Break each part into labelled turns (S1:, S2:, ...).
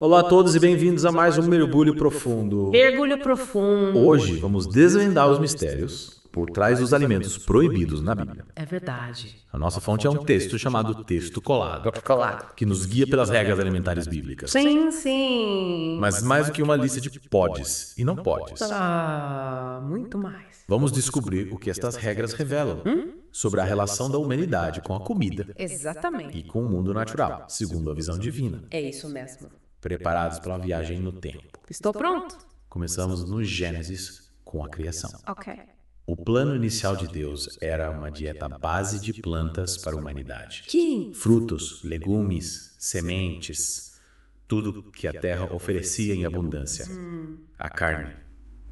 S1: Olá a todos e bem-vindos a mais um Mergulho Profundo.
S2: Mergulho Profundo. Hoje
S1: vamos desvendar os mistérios por trás dos alimentos proibidos na Bíblia.
S2: É verdade.
S1: A nossa fonte é um texto chamado Texto Colado, Colado. que nos guia pelas regras alimentares bíblicas.
S2: Sim, sim.
S1: Mas mais do que uma lista de podes e não podes.
S2: Ah, muito mais.
S1: Vamos descobrir o que estas regras revelam. Hum? sobre a relação da humanidade com a comida.
S2: Exatamente.
S1: E com o mundo natural, segundo a visão divina.
S2: É isso mesmo
S1: preparados para viagem no tempo.
S2: Estou pronto.
S1: Começamos no Gênesis com a criação. Ok. O plano inicial de Deus era uma dieta base de plantas para a humanidade. Quem? Frutos, legumes, sementes, tudo que a terra oferecia em abundância. Hum. A carne,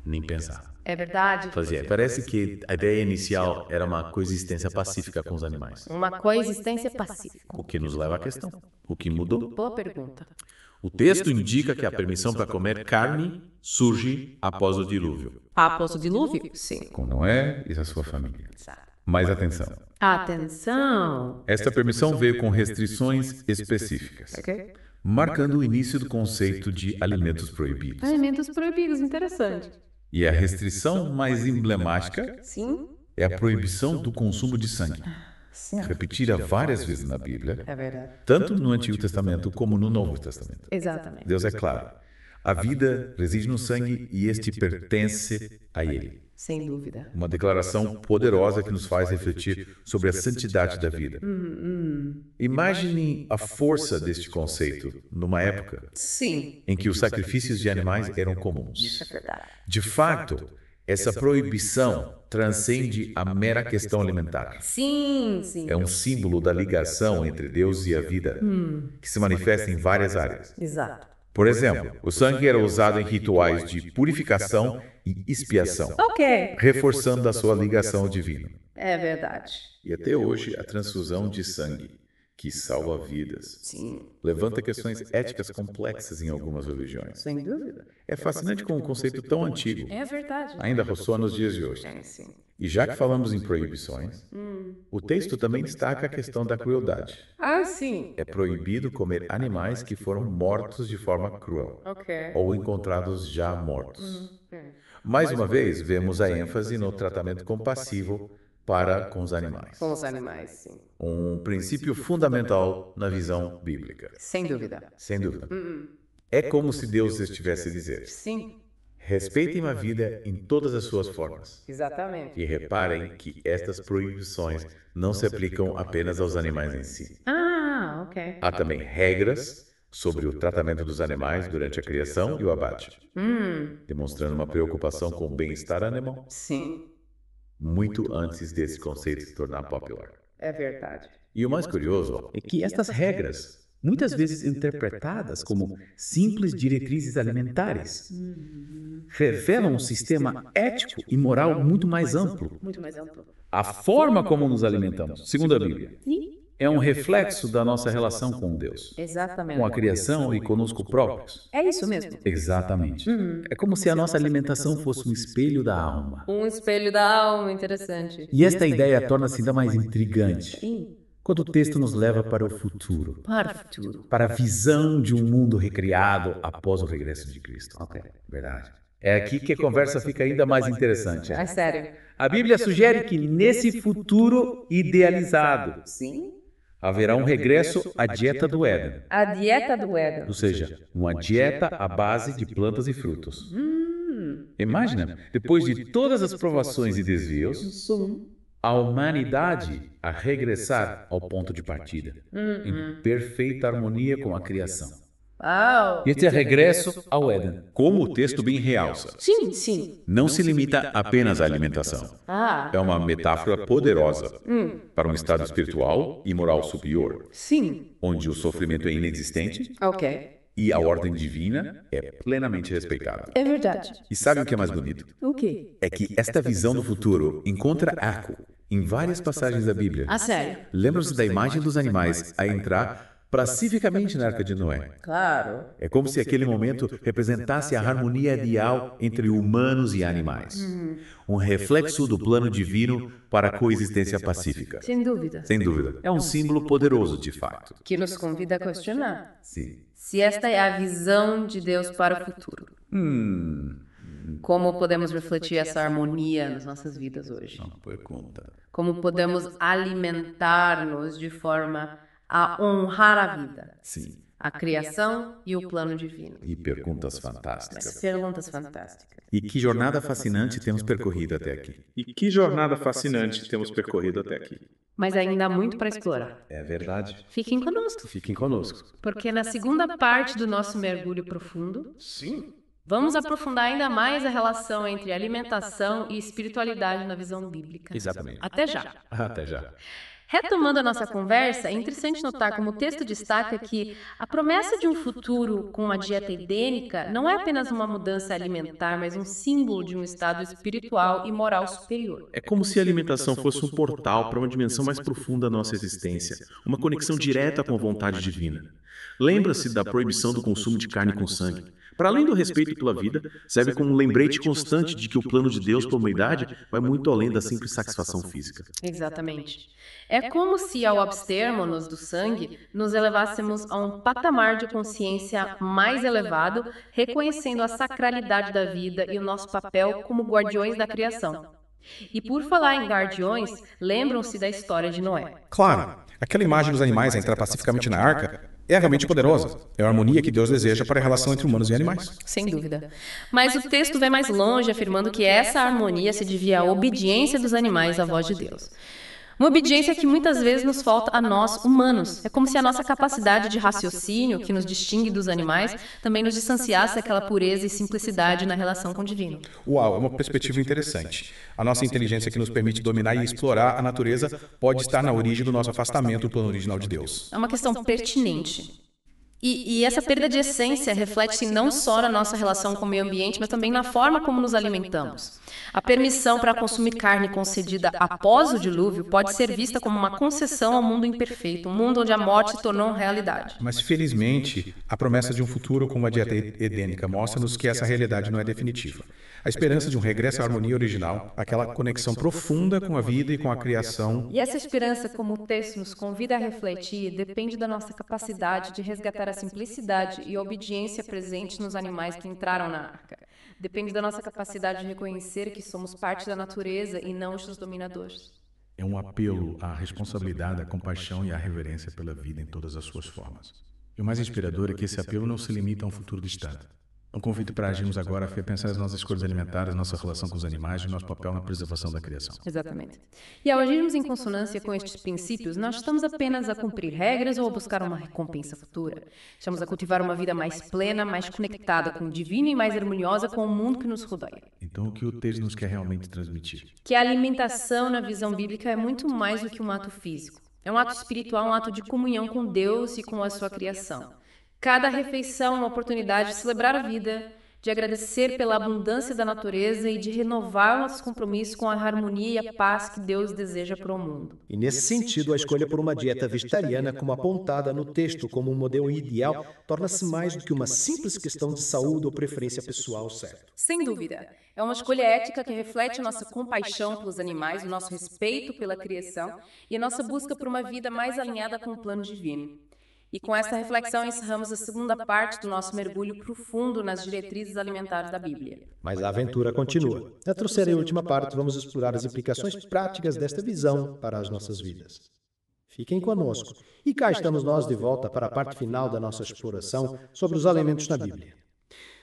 S1: nem pensar.
S2: É verdade. Fazia.
S1: Parece que a ideia inicial era uma coexistência pacífica com os animais.
S2: Uma coexistência pacífica.
S1: O que nos leva à questão: o que mudou?
S2: Boa pergunta.
S1: O texto indica que a permissão para comer carne surge após o dilúvio.
S2: Após o dilúvio, sim.
S1: Com Noé e a sua família. Mas atenção.
S2: Atenção! Esta permissão veio com restrições específicas. ok? marcando
S1: o início do conceito de alimentos proibidos.
S2: Alimentos proibidos, interessante.
S1: E a restrição mais emblemática Sim. é a proibição do consumo de sangue.
S2: Sim. repetida várias vezes na Bíblia, é verdade. tanto no
S1: Antigo Testamento como no Novo Testamento.
S2: Exatamente. Deus é claro.
S1: A vida reside no sangue e este pertence a Ele.
S2: Sem dúvida. Uma declaração
S1: poderosa que nos faz refletir sobre a santidade da vida. Hum,
S2: hum.
S1: Imaginem a força deste conceito numa época
S2: Sim. em
S1: que os sacrifícios de animais eram comuns. Isso é verdade. De fato, essa proibição transcende a mera questão alimentar.
S2: Sim, sim. É um
S1: símbolo da ligação entre Deus e a vida, hum. que se manifesta em várias áreas. Exato. Por exemplo, o sangue era usado em rituais de purificação e expiação,
S2: reforçando a sua ligação divina. É verdade.
S1: E até hoje, a transfusão de sangue que salva vidas. Sim. Levanta questões éticas complexas em algumas religiões. Sem dúvida. É, é fascinante como um conceito tão antigo. É verdade. Ainda ressoa nos dias de hoje. É, sim. E já que falamos em proibições, o texto também destaca a questão da crueldade.
S2: Ah, sim. É
S1: proibido comer animais que foram mortos de forma cruel ou encontrados já mortos. Uhum. Mais uma vez, vemos a ênfase no tratamento compassivo para com os animais.
S2: Com os animais, sim.
S1: Um princípio fundamental na visão bíblica. Sem dúvida. Sem dúvida. Hum, hum. É como se Deus estivesse a dizer. Sim. Respeitem a vida em todas as suas
S2: formas. Exatamente.
S1: E reparem que estas proibições não se aplicam apenas aos animais em si.
S2: Ah, ok. Há também
S1: regras sobre o tratamento dos animais durante a criação e o abate, hum. demonstrando uma preocupação com o bem-estar animal.
S2: Sim
S1: muito antes desse conceito se tornar popular.
S2: É verdade.
S1: E o mais curioso é que estas regras, muitas vezes interpretadas como simples diretrizes alimentares, revelam um sistema ético e moral muito mais amplo.
S2: Muito mais amplo.
S1: A forma como nos alimentamos, segundo a Bíblia. Sim. É, é um reflexo da nossa relação com Deus.
S2: Exatamente. Com a
S1: criação e conosco próprios.
S2: É isso mesmo.
S1: Exatamente. Uhum. É, é como se a nossa alimentação fosse um espelho da alma.
S2: Um espelho da alma, interessante. E esta ideia torna-se
S1: ainda mais intrigante. Sim. Quando o texto nos leva para o futuro. Para o futuro. Para a visão de um mundo recriado após o regresso de Cristo. Ok. Verdade. É, é aqui que a conversa fica ainda mais interessante. É sério. A Bíblia sugere que nesse futuro idealizado. Sim haverá um regresso à dieta do Éden.
S2: A dieta do Éden.
S1: Ou seja, uma dieta à base de plantas e frutos.
S2: Hum.
S1: Imagina, depois de todas as provações e desvios, a humanidade a regressar ao ponto de partida,
S2: hum, em hum.
S1: perfeita harmonia com a criação e é regresso ao Éden. Como o texto bem realça.
S2: Sim, sim.
S1: Não se limita apenas à alimentação. Ah. É uma metáfora poderosa hum. para um estado espiritual e moral superior. Sim. Onde o sofrimento é inexistente. Ok. E a ordem divina é plenamente respeitada. É verdade. E sabe o que é mais bonito? O quê? É que esta visão do futuro encontra eco em várias passagens da Bíblia. Ah, sério? Lembram-se da imagem dos animais a entrar Pacificamente, na Arca de Noé.
S2: Claro. É
S1: como se aquele momento representasse a harmonia ideal entre humanos e animais. Uhum. Um reflexo do plano divino para a coexistência pacífica.
S2: Sem dúvida.
S1: Sem dúvida. É um símbolo poderoso, de fato.
S2: Que nos convida a questionar. Sim. Se esta é a visão de Deus para o futuro. Hum. Como podemos refletir essa harmonia nas nossas vidas hoje? Uma pergunta. Como podemos alimentar-nos de forma a honrar a vida. Sim. A criação e o plano divino.
S1: E perguntas fantásticas.
S2: Perguntas fantásticas.
S1: E que jornada fascinante temos percorrido até aqui. E que jornada fascinante temos percorrido até aqui.
S2: Mas ainda há muito para explorar.
S1: É verdade.
S2: Fiquem conosco.
S1: Fiquem conosco.
S2: Porque na segunda parte do nosso mergulho profundo. Sim. Vamos aprofundar ainda mais a relação entre alimentação e espiritualidade na visão bíblica. Exatamente. Até já.
S1: Até já.
S2: Retomando a nossa conversa, é, é interessante notar como o texto destaca que a promessa de um futuro com uma dieta edênica é não é apenas uma mudança alimentar, mas um símbolo de um estado espiritual e moral superior.
S1: É como se a alimentação fosse um portal para uma dimensão mais profunda da nossa existência, uma conexão direta com a vontade divina. Lembra-se da proibição do consumo de carne com sangue. Para além do respeito pela vida, serve como um lembrete constante de que o plano de Deus para a humanidade vai muito além da simples satisfação física.
S2: Exatamente. É, é como se, ao abstermos-nos do sangue, nos elevássemos a um patamar de consciência mais elevado, reconhecendo a sacralidade da vida e o nosso papel como guardiões da criação. E por falar em guardiões, lembram-se da história de Noé.
S3: Claro,
S1: aquela imagem dos animais a entrar pacificamente na arca é realmente poderosa. É a harmonia que Deus deseja para a relação
S3: entre humanos e animais.
S2: Sem dúvida. Mas o texto vai mais longe, afirmando que essa harmonia se devia à obediência dos animais à voz de Deus. Uma obediência que muitas vezes nos falta a nós, humanos. É como se a nossa capacidade de raciocínio, que nos distingue dos animais, também nos distanciasse daquela pureza e simplicidade na relação com o divino.
S1: Uau, é uma perspectiva interessante. A nossa inteligência que nos permite dominar e explorar a natureza pode estar na origem do nosso afastamento do plano original de Deus.
S2: É uma questão pertinente. E, e, essa perda de essência reflete-se não só na nossa relação com o meio ambiente, mas também na forma como nos alimentamos. A permissão para consumir carne concedida após o dilúvio pode ser vista como uma concessão ao mundo imperfeito, um mundo onde a morte se tornou realidade.
S1: Mas felizmente, a promessa de um futuro com a dieta edênica mostra-nos que essa realidade não é definitiva. A esperança de um regresso à harmonia original, aquela conexão profunda com a vida e com a criação.
S2: E essa esperança, como o texto nos convida a refletir, depende da nossa capacidade de resgatar a simplicidade e a obediência presente nos animais que entraram na arca. Depende da nossa capacidade de reconhecer que somos parte da natureza e não os dominadores.
S1: É um apelo à responsabilidade, à compaixão e à reverência pela vida em todas as suas formas. E o mais inspirador é que esse apelo não se limita a um futuro distante. Um convite para agirmos agora foi pensar nas nossas escolhas alimentares, nossa relação com os animais e nosso papel
S3: na preservação da criação.
S2: Exatamente. E ao agirmos em consonância com estes princípios, nós estamos apenas a cumprir regras ou a buscar uma recompensa futura. Estamos a cultivar uma vida mais plena, mais conectada com o divino e mais harmoniosa com o mundo que nos rodeia.
S1: Então, o que o texto nos quer realmente
S2: transmitir? Que a alimentação, na visão bíblica, é muito mais do que um ato físico. É um ato espiritual, um ato de comunhão com Deus e com a sua criação. Cada refeição é uma oportunidade de celebrar a vida, de agradecer pela abundância da natureza e de renovar nosso compromisso com a harmonia e a paz que Deus deseja para o mundo.
S3: E nesse sentido, a escolha por uma dieta vegetariana, como apontada no texto como um modelo ideal, torna-se mais do que uma simples questão de saúde ou preferência pessoal, certo?
S2: Sem dúvida. É uma escolha ética que reflete a nossa compaixão pelos animais, o nosso respeito pela criação e a nossa busca por uma vida mais alinhada com o plano divino. E com essa reflexão encerramos a segunda parte do nosso mergulho profundo nas diretrizes alimentares da Bíblia.
S3: Mas a aventura continua. Na terceira e última parte, vamos explorar as implicações práticas desta visão para as nossas vidas. Fiquem conosco. E cá estamos nós de volta para a parte final da nossa exploração sobre os alimentos na Bíblia.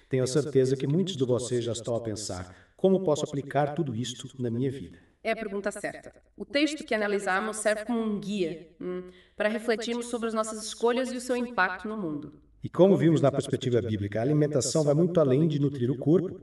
S3: Tenho certeza que muitos de vocês já estão a pensar como posso aplicar tudo isto na minha vida.
S2: É, é a pergunta certa. O texto que analisamos serve como um guia hum, hum, para refletirmos sobre as nossas escolhas e o seu impacto no mundo.
S3: E como vimos na perspectiva bíblica, a alimentação vai muito além de nutrir o corpo.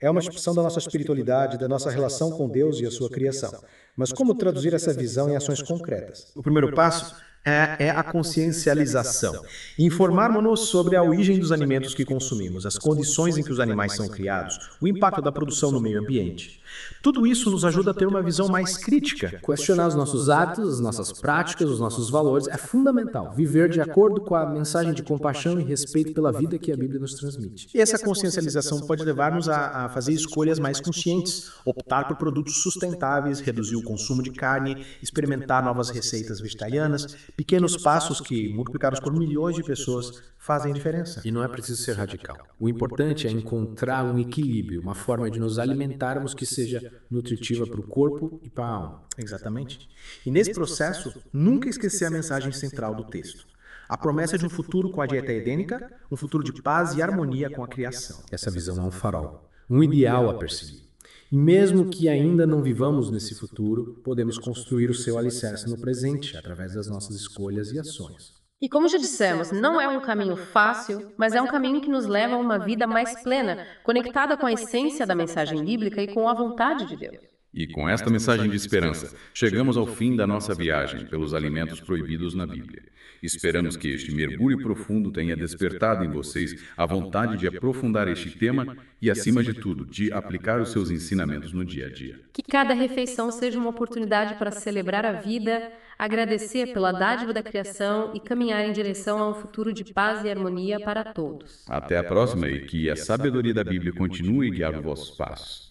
S3: É uma expressão da nossa espiritualidade, da nossa relação com Deus e a sua criação. Mas como traduzir essa visão em ações concretas? O primeiro passo é, é, é, a consciencialização. Informarmos-nos sobre a origem dos alimentos que consumimos, as condições em que os animais são criados, o impacto da produção no meio ambiente. Tudo isso nos ajuda a ter uma visão mais crítica. Questionar os nossos hábitos, as nossas práticas, os nossos valores é fundamental. Viver de acordo com a mensagem de compaixão e respeito pela vida que a Bíblia nos transmite. E essa consciencialização pode levar-nos a, a fazer escolhas mais conscientes, optar por produtos sustentáveis, reduzir o consumo de carne, experimentar novas receitas vegetarianas, Pequenos passos que, multiplicados por milhões de pessoas, fazem diferença. E não é preciso ser radical. O é importante é encontrar um equilíbrio, uma forma de nos alimentarmos que seja nutritiva para o corpo e para a alma. Exatamente. E nesse processo, nunca esquecer a mensagem central do texto. A promessa de um futuro com a dieta edênica, um futuro de paz e harmonia com a criação. Essa visão é um farol, um ideal a perseguir. Mesmo que ainda não vivamos nesse futuro, podemos construir o seu alicerce no presente através das nossas escolhas e ações.
S2: E como já dissemos, não é um caminho fácil, mas é um caminho que nos leva a uma vida mais plena, conectada com a essência da mensagem bíblica e com a vontade de Deus.
S1: E com esta mensagem de esperança, chegamos ao fim da nossa viagem pelos alimentos proibidos na Bíblia. Esperamos que este mergulho profundo tenha despertado em vocês a vontade de aprofundar este tema e, acima de tudo, de aplicar os seus ensinamentos no dia a dia.
S2: Que cada refeição seja uma oportunidade para celebrar a vida, agradecer pela dádiva da criação e caminhar em direção a um futuro de paz e harmonia para todos.
S1: Até a próxima e que a sabedoria da Bíblia continue a guiar os vossos passos.